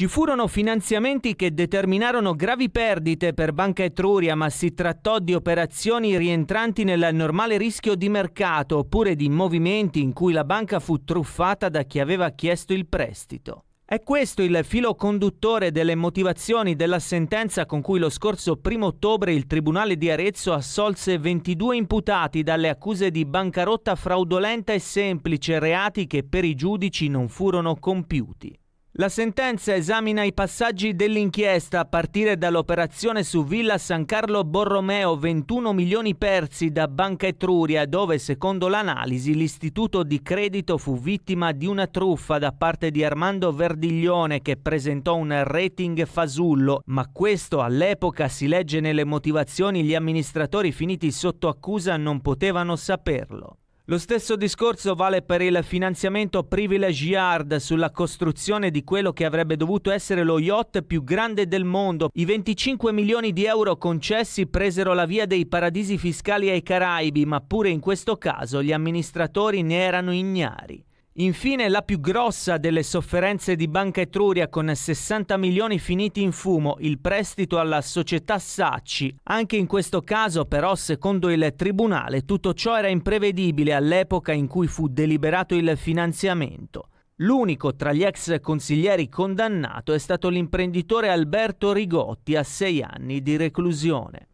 Ci furono finanziamenti che determinarono gravi perdite per Banca Etruria, ma si trattò di operazioni rientranti nel normale rischio di mercato oppure di movimenti in cui la banca fu truffata da chi aveva chiesto il prestito. È questo il filo conduttore delle motivazioni della sentenza con cui lo scorso 1 ottobre il Tribunale di Arezzo assolse 22 imputati dalle accuse di bancarotta fraudolenta e semplice, reati che per i giudici non furono compiuti. La sentenza esamina i passaggi dell'inchiesta a partire dall'operazione su Villa San Carlo Borromeo 21 milioni persi da Banca Etruria dove secondo l'analisi l'istituto di credito fu vittima di una truffa da parte di Armando Verdiglione che presentò un rating fasullo ma questo all'epoca si legge nelle motivazioni gli amministratori finiti sotto accusa non potevano saperlo. Lo stesso discorso vale per il finanziamento privilegiard sulla costruzione di quello che avrebbe dovuto essere lo yacht più grande del mondo. I 25 milioni di euro concessi presero la via dei paradisi fiscali ai Caraibi, ma pure in questo caso gli amministratori ne erano ignari. Infine la più grossa delle sofferenze di Banca Etruria con 60 milioni finiti in fumo, il prestito alla società Sacci. Anche in questo caso però secondo il Tribunale tutto ciò era imprevedibile all'epoca in cui fu deliberato il finanziamento. L'unico tra gli ex consiglieri condannato è stato l'imprenditore Alberto Rigotti a sei anni di reclusione.